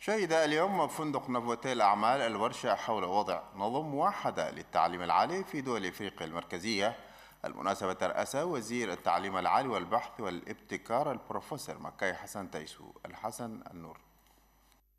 شهد اليوم فندق نوفوتيل الأعمال الورشة حول وضع نظم موحدة للتعليم العالي في دول إفريقيا المركزية المناسبة ترأسها وزير التعليم العالي والبحث والابتكار البروفيسور مكاي حسن تيسو الحسن النور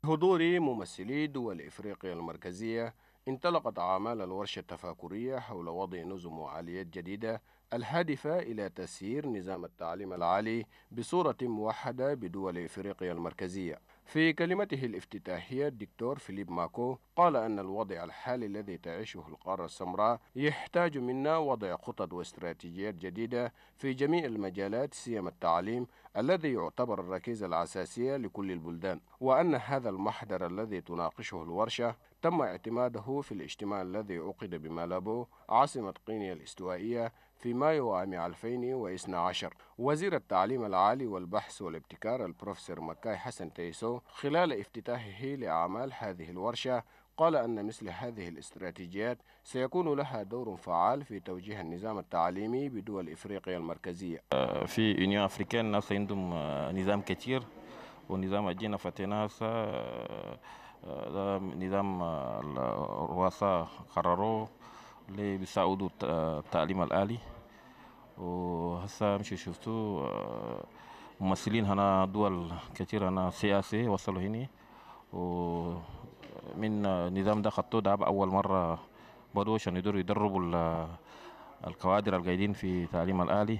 حضور ممثلي دول إفريقيا المركزية انطلقت أعمال الورشة التفاكرية حول وضع نظم وعاليات جديدة الهادفة إلى تسيير نظام التعليم العالي بصورة موحدة بدول إفريقيا المركزية. في كلمته الافتتاحية الدكتور فيليب ماكو قال أن الوضع الحالي الذي تعيشه القارة السمراء يحتاج منا وضع خطط واستراتيجيات جديدة في جميع المجالات سيما التعليم الذي يعتبر الركيزة الأساسية لكل البلدان وأن هذا المحضر الذي تناقشه الورشة تم اعتماده في الاجتماع الذي عقد بمالابو عاصمة قينيا الاستوائية في مايو عام 2012 وزير التعليم العالي والبحث والابتكار البروفيسور مكاي حسن تيسو خلال افتتاحه لأعمال هذه الورشة قال أن مثل هذه الاستراتيجيات سيكون لها دور فعال في توجيه النظام التعليمي بدول إفريقيا المركزية آه، في يونيون أفريكان الناس عندهم آه، نظام كثير ونظام أجينا فتناسا آه، نظام الرؤساء قرروه اللي بيساعدوا التعليم آه، الآلي وهسه مش شفتوا آه، ممثلين هنا دول كثيره هنا سياسي وصلوا هنا ومن آه، نظام ده خطوه ده أول مرة برضو عشان يدربوا الكوادر القايدين في تعليم الآلي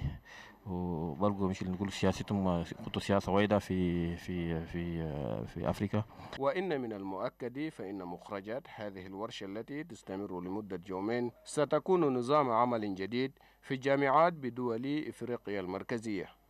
وبرضه مش نقول سياستهم خطوا سياسه وايده في في في آه، في افريقيا وان من المؤكد فان مخرجات هذه الورشه التي تستمر لمده يومين ستكون نظام عمل جديد في الجامعات بدول افريقيا المركزيه